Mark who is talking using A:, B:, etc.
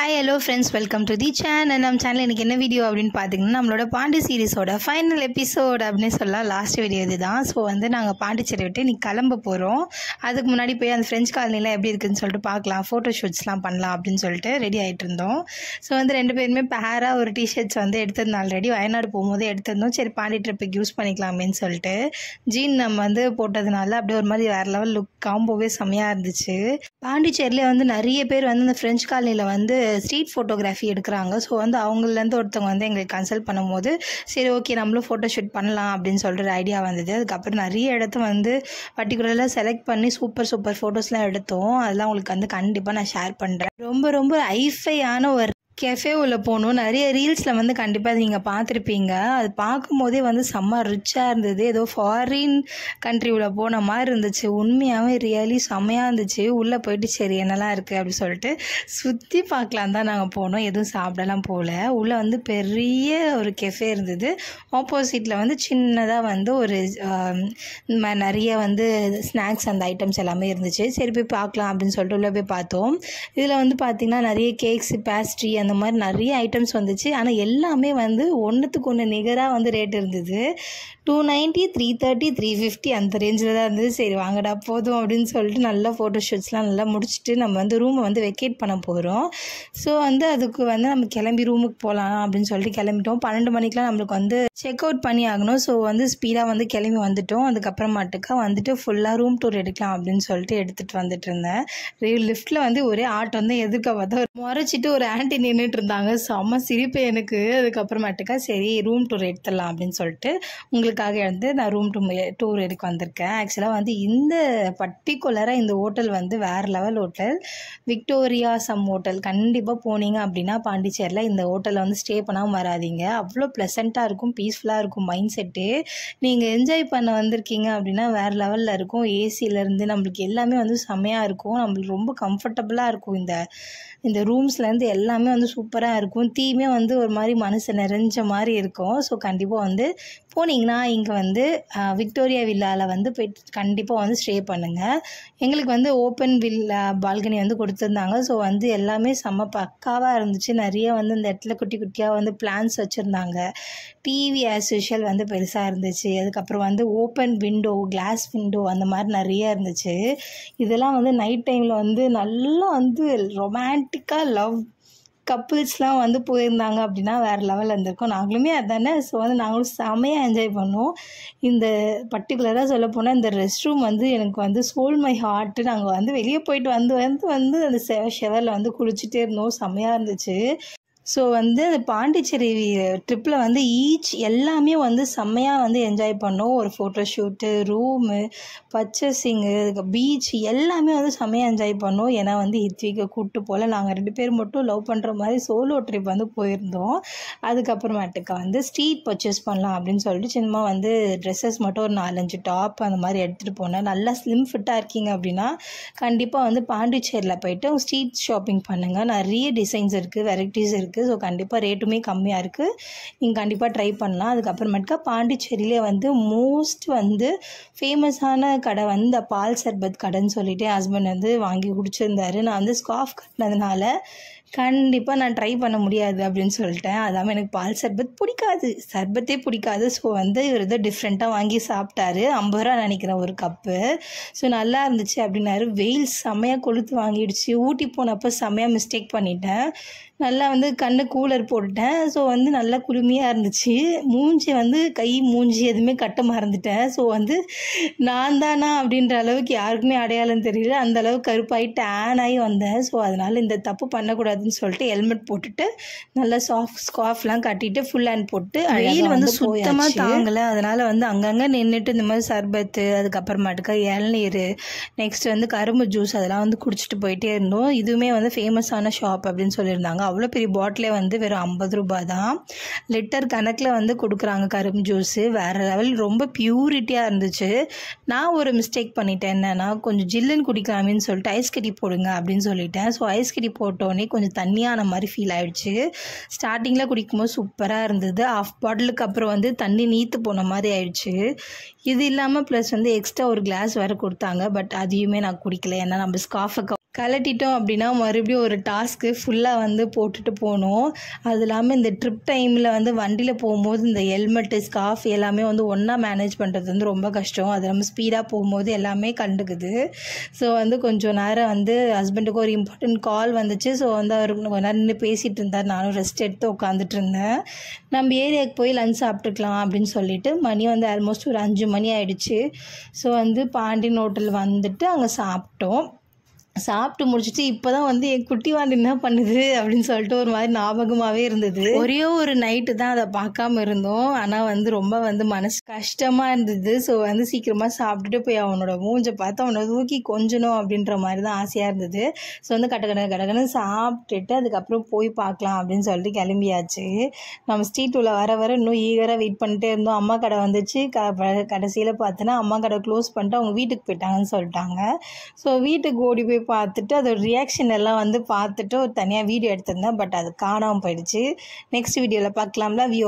A: hi hello friends welcome to the channel நம்ம channel எனக்கு என்ன வீடியோ அப்படின்னு பார்த்தீங்கன்னா நம்மளோட பாண்டி சீரிஸோட ஃபைனல் எபிசோட் அப்படின்னு சொல்லலாம் லாஸ்ட் வீடியோ இது தான் ஸோ வந்து நாங்கள் பாண்டிச்சேரி விட்டு இன்னைக்கு கிளம்ப போகிறோம் அதுக்கு முன்னாடி போய் அந்த ஃப்ரெஞ்ச் காலனிலாம் எப்படி இருக்குதுன்னு சொல்லிட்டு பார்க்கலாம் ஃபோட்டோ ஷூட்ஸ்லாம் பண்ணலாம் அப்படின்னு சொல்லிட்டு ரெடி ஆகிட்டு இருந்தோம் ஸோ வந்து ரெண்டு பேருமே பேராக ஒரு டிஷர்ட்ஸ் வந்து எடுத்திருந்தோம் ஆல்ரெடி வயநாடு போகும்போது எடுத்திருந்தோம் சரி பாண்டி ட்ரிப்புக்கு யூஸ் பண்ணிக்கலாமேனு சொல்லிட்டு ஜீன் நம்ம வந்து போட்டதுனால அப்படியே ஒரு மாதிரி வேறு லெவல் லுக் காம்போவே செம்மையாக இருந்துச்சு பாண்டிச்சேரியில் வந்து நிறைய பேர் வந்து அந்த ஃப்ரெஞ்ச் காலனியில் வந்து ஸ்ட்ரீட் ஃபோட்டோகிராஃபி எடுக்கிறாங்க ஸோ வந்து அவங்களேருந்து ஒருத்தவங்க வந்து எங்களுக்கு கன்சல்ட் பண்ணும்போது சரி ஓகே நம்மளும் ஃபோட்டோ ஷூட் பண்ணலாம் அப்படின்னு சொல்லிட்டு ஒரு ஐடியா வந்தது அதுக்கப்புறம் நிறைய இடத்த வந்து பர்டிகுலராக செலக்ட் பண்ணி சூப்பர் சூப்பர் ஃபோட்டோஸ்லாம் எடுத்தோம் அதெல்லாம் உங்களுக்கு வந்து கண்டிப்பாக நான் ஷேர் பண்ணுறேன் ரொம்ப ரொம்ப ஐஃபையான ஒரு கெஃபே உள்ள போகணும் நிறைய ரீல்ஸில் வந்து கண்டிப்பாக அது நீங்கள் பார்த்துருப்பீங்க அது பார்க்கும்போதே வந்து செம்ம ரிச்சாக இருந்தது ஏதோ ஃபாரின் கண்ட்ரி உள்ள போன மாதிரி இருந்துச்சு உண்மையாகவே ரியலி செம்மையாக இருந்துச்சு உள்ளே போயிட்டு சரி என்னெல்லாம் இருக்குது அப்படின்னு சொல்லிட்டு சுற்றி பார்க்கலாம் தான் நாங்கள் போனோம் எதுவும் சாப்பிடலாம் போகல உள்ளே வந்து பெரிய ஒரு கெஃபே இருந்தது ஆப்போசிட்டில் வந்து சின்னதாக வந்து ஒரு நிறைய வந்து ஸ்நாக்ஸ் அந்த ஐட்டம்ஸ் எல்லாமே இருந்துச்சு சரி போய் பார்க்கலாம் அப்படின்னு சொல்லிட்டு உள்ளே போய் பார்த்தோம் இதில் வந்து பார்த்திங்கன்னா நிறைய கேக்ஸ் பேஸ்ட்ரி அந்த அந்த மாதிரி நிறைய ஐட்டம்ஸ் வந்துச்சு ஆனால் எல்லாமே வந்து ஒன்றுத்துக்கு ஒன்று நிகராக வந்து ரேட் இருந்தது two ninety three thirty three fifty அந்த ரேஞ்சில் தான் இருந்தது சரி வாங்கடா போதும் அப்படின்னு சொல்லிட்டு நல்லா ஃபோட்டோ ஷூட்ஸ்லாம் நல்லா முடிச்சுட்டு நம்ம வந்து ரூமை வந்து வெக்கேட் பண்ண போகிறோம் ஸோ வந்து அதுக்கு வந்து நம்ம கிளம்பி ரூமுக்கு போகலாம் அப்படின்னு சொல்லிட்டு கிளம்பிட்டோம் பன்னெண்டு மணிக்கெலாம் நம்மளுக்கு வந்து செக் அவுட் பண்ணி ஆகணும் ஸோ வந்து ஸ்பீடாக வந்து கிளம்பி வந்துட்டோம் அதுக்கப்புறமாட்டுக்கா வந்துட்டு ஃபுல்லாக ரூம் டூர் எடுக்கலாம் அப்படின்னு சொல்லிட்டு எடுத்துகிட்டு வந்துட்டு இருந்தேன் லிஃப்ட்டில் வந்து ஒரே ஆட்டோ வந்து எதிர்க்க பார்த்தா முறைச்சிட்டு ஒரு ஆண்டி நின்றுட்டு இருந்தாங்க செம்ம சிரிப்பு எனக்கு அதுக்கப்புறமாட்டுக்கா சரி ரூம் டூர் எடுத்துடலாம் அப்படின்னு சொல்லிட்டு உங்களுக்காக வந்து நான் ரூம் டூ டூர் எடுக்க வந்திருக்கேன் ஆக்சுவலாக வந்து இந்த பர்டிகுலராக இந்த ஹோட்டல் வந்து வேறு லெவல் ஹோட்டல் விக்டோரியா சம் ஹோட்டல் கண்டிப்பாக போனீங்க அப்படின்னா பாண்டிச்சேரியில் இந்த ஹோட்டலில் வந்து ஸ்டே பண்ணாமல் வராதிங்க அவ்வளோ ப்ளசண்ட்டாக இருக்கும் பீஸ் பீஸ்ஃபுல்லாக இருக்கும் மைண்ட் செட்டு நீங்கள் என்ஜாய் பண்ண வந்திருக்கீங்க அப்படின்னா வேறு லெவலில் இருக்கும் ஏசியிலேருந்து நம்மளுக்கு எல்லாமே வந்து செம்மையாக இருக்கும் நம்மளுக்கு ரொம்ப கம்ஃபர்டபுளாக இருக்கும் இந்த இந்த ரூம்ஸ்லேருந்து எல்லாமே வந்து சூப்பராக இருக்கும் தீமே வந்து ஒரு மாதிரி மனசு நிறைஞ்ச மாதிரி இருக்கும் ஸோ கண்டிப்பாக வந்து போனீங்கன்னா இங்கே வந்து விக்டோரியா வில்லாவில் வந்து போய் கண்டிப்பாக வந்து ஸ்டே பண்ணுங்கள் எங்களுக்கு வந்து ஓப்பன் வில்லா பால்கனி வந்து கொடுத்துருந்தாங்க ஸோ வந்து எல்லாமே செம்ம பக்காவாக இருந்துச்சு நிறைய வந்து இந்த இடத்துல குட்டி குட்டியாக வந்து பிளான்ஸ் வச்சுருந்தாங்க டிவி ஆஸ் யூஷுவல் வந்து பெருசாக இருந்துச்சு அதுக்கப்புறம் வந்து ஓப்பன் விண்டோ கிளாஸ் விண்டோ அந்த மாதிரி நிறைய இருந்துச்சு இதெல்லாம் வந்து நைட் டைமில் வந்து நல்லா வந்து ரொமான்ட் ரொமான்டிக்காக லவ் கப்புள்ஸ்லாம் வந்து போயிருந்தாங்க அப்படின்னா வேறு லெவலில் இருந்திருக்கும் நாங்களுமே அதானே ஸோ வந்து நாங்களும் செமையாக என்ஜாய் பண்ணுவோம் இந்த பர்டிகுலராக சொல்ல போனால் இந்த ரெஸ்ட் ரூம் வந்து எனக்கு வந்து சோல் மை ஹார்ட்டு நாங்கள் வந்து வெளியே போயிட்டு வந்து வந்து வந்து அந்த செவ ஷெவரில் வந்து குளிச்சுட்டே இருந்தோம் செமையாக இருந்துச்சு ஸோ வந்து அந்த பாண்டிச்சேரி ட்ரிப்பில் வந்து ஈச் எல்லாமே வந்து செம்மையாக வந்து என்ஜாய் பண்ணோம் ஒரு photo shoot room purchasing beach எல்லாமே வந்து செம்மையாக என்ஜாய் பண்ணோம் ஏன்னா வந்து ஹித்விக்கை கூப்பிட்டு போல் நாங்கள் ரெண்டு பேர் மட்டும் லவ் பண்ணுற மாதிரி சோலோ ட்ரிப் வந்து போயிருந்தோம் அதுக்கப்புறமேட்டுக்கு வந்து ஸ்ட்ரீட் பர்ச்சேஸ் பண்ணலாம் அப்படின்னு சொல்லிட்டு சும்மா வந்து ட்ரெஸ்ஸஸ் மட்டும் ஒரு நாலஞ்சு டாப் அந்த மாதிரி எடுத்துகிட்டு போனேன் நல்லா ஸ்லிம் ஃபிட்டாக இருக்கீங்க அப்படின்னா கண்டிப்பாக வந்து பாண்டிச்சேரியில் போயிட்டு ஸ்ட்ரீட் ஷாப்பிங் பண்ணுங்கள் நிறைய டிசைன்ஸ் இருக்குது வெரைட்டிஸ் இருக்குது இருக்குது ஸோ கண்டிப்பாக ரேட்டுமே கம்மியாக இருக்குது நீங்கள் கண்டிப்பாக ட்ரை பண்ணலாம் அதுக்கப்புறமேட்டுக்கா பாண்டிச்சேரியிலே வந்து மோஸ்ட் வந்து ஃபேமஸான கடை வந்து பால் சர்பத் கடைன்னு சொல்லிட்டு ஹஸ்பண்ட் வந்து வாங்கி குடிச்சிருந்தாரு நான் வந்து ஸ்காஃப் கட்டினதுனால கண்டிப்பாக நான் ட்ரை பண்ண முடியாது அப்படின்னு சொல்லிட்டேன் அதாமல் எனக்கு பால் சர்பத் பிடிக்காது சர்பத்தே பிடிக்காது ஸோ வந்து இவர் இதை டிஃப்ரெண்ட்டாக வாங்கி சாப்பிட்டாரு ஐம்பது ரூபா நினைக்கிறேன் ஒரு கப்பு ஸோ நல்லா இருந்துச்சு அப்படின்னாரு வெயில் செம்மையாக கொளுத்து வாங்கிடுச்சு ஊட்டி போனப்போ செம்மையாக மிஸ்டேக் பண்ணிட்டேன் நல்லா வந்து கண்ணு கூலர் போட்டுட்டேன் ஸோ வந்து நல்லா குளுமையாக இருந்துச்சு மூஞ்சி வந்து கை மூஞ்சி எதுவுமே கட்ட மறந்துட்டேன் ஸோ வந்து நான் தானா அப்படின்ற அளவுக்கு யாருக்குமே அடையாளம் தெரியல அந்த அளவுக்கு கருப்பாகி டேன் ஆகி வந்தேன் ஸோ அதனால் இந்த தப்பு பண்ணக்கூடாது கூடாதுன்னு சொல்லிட்டு ஹெல்மெட் போட்டுட்டு நல்லா சாஃப்ட் ஸ்காஃப்லாம் கட்டிட்டு ஃபுல் ஹேண்ட் போட்டு வெயில் வந்து சுத்தமாக தாங்கலை அதனால் வந்து அங்கங்கே நின்றுட்டு இந்த மாதிரி சர்பத்து அதுக்கப்புறமாட்டுக்கா இளநீர் நெக்ஸ்ட் வந்து கரும்பு ஜூஸ் அதெல்லாம் வந்து குடிச்சிட்டு போயிட்டே இருந்தோம் இதுவுமே வந்து ஃபேமஸான ஷாப் அப்படின்னு சொல்லியிருந்தாங்க அவ்வளோ பெரிய பாட்டிலே வந்து வெறும் ஐம்பது ரூபாய் தான் லிட்டர் கணக்கில் வந்து கொடுக்குறாங்க கரும்பு ஜூஸு வேறு லெவல் ரொம்ப பியூரிட்டியாக இருந்துச்சு நான் ஒரு மிஸ்டேக் பண்ணிட்டேன் என்னென்னா கொஞ்சம் ஜில்லுன்னு குடிக்கலாமேன்னு சொல்லிட்டு ஐஸ் கட்டி போடுங்க அப்படின்னு சொல்லிட்டேன் ஸோ ஐஸ் கட்டி போட்டோடனே கொஞ்சம் கொஞ்சம் தண்ணியான மாதிரி ஃபீல் ஆகிடுச்சு ஸ்டார்டிங்கில் குடிக்கும்போது சூப்பராக இருந்தது ஆஃப் பாட்டிலுக்கு அப்புறம் வந்து தண்ணி நீத்து போன மாதிரி ஆயிடுச்சு இது இல்லாமல் ப்ளஸ் வந்து எக்ஸ்ட்ரா ஒரு கிளாஸ் வேறு கொடுத்தாங்க பட் அதையுமே நான் குடிக்கல ஏன்னா நம்ம ஸ்காஃபை கலட்டிட்டோம் அப்படின்னா மறுபடியும் ஒரு டாஸ்க்கு ஃபுல்லாக வந்து போட்டுட்டு போகணும் அது இல்லாமல் இந்த ட்ரிப் டைமில் வந்து வண்டியில் போகும்போது இந்த ஹெல்மெட்டு ஸ்காஃப் எல்லாமே வந்து ஒன்றா மேனேஜ் பண்ணுறது வந்து ரொம்ப கஷ்டம் அது நம்ம ஸ்பீடாக போகும்போது எல்லாமே கண்டுக்குது ஸோ வந்து கொஞ்சம் நேரம் வந்து ஹஸ்பண்டுக்கு ஒரு இம்பார்ட்டன்ட் கால் வந்துச்சு ஸோ வந்து அவருக்கு கொஞ்ச நேரம் நின்று பேசிகிட்டு இருந்தார் நானும் ரெஸ்ட் எடுத்து உட்காந்துட்டு இருந்தேன் நம்ம ஏரியாவுக்கு போய் லஞ்ச் சாப்பிட்டுக்கலாம் அப்படின்னு சொல்லிட்டு மணி வந்து ஆல்மோஸ்ட் ஒரு அஞ்சு மணி ஆகிடுச்சு ஸோ வந்து பாண்டியன் ஹோட்டல் வந்துட்டு அங்கே சாப்பிட்டோம் சாப்பிட்டு முடிச்சுட்டு இப்போதான் வந்து என் குட்டி வாண்டி என்ன பண்ணுது அப்படின்னு சொல்லிட்டு ஒரு மாதிரி ஞாபகமாகவே இருந்தது ஒரே ஒரு நைட்டு தான் அதை பார்க்காம இருந்தோம் ஆனால் வந்து ரொம்ப வந்து மனசு கஷ்டமாக இருந்தது ஸோ வந்து சீக்கிரமாக சாப்பிட்டுட்டு போய் அவனோட மூஞ்சை பார்த்து அவனை தூக்கி கொஞ்சணும் அப்படின்ற மாதிரி தான் ஆசையாக இருந்தது ஸோ வந்து கட்ட கட கடகடன்னு சாப்பிட்டுட்டு அதுக்கப்புறம் போய் பார்க்கலாம் அப்படின்னு சொல்லிட்டு கிளம்பியாச்சு நம்ம ஸ்ட்ரீட் உள்ள வர வர இன்னும் ஈகராக வெயிட் பண்ணிட்டே இருந்தோம் அம்மா கடை வந்துச்சு க கடைசியில் பார்த்தோன்னா அம்மா கடை க்ளோஸ் பண்ணிட்டு அவங்க வீட்டுக்கு போயிட்டாங்கன்னு சொல்லிட்டாங்க ஸோ வீட்டுக்கு ஓடி போய் பார்த்துட்டு அதோட ரியாக்ஷன் எல்லாம் வந்து பார்த்துட்டு ஒரு தனியாக வீடியோ எடுத்திருந்தேன் பட் அது காணாமல் போயிடுச்சு நெக்ஸ்ட் வீடியோவில் பார்க்கலாம்ல வியூ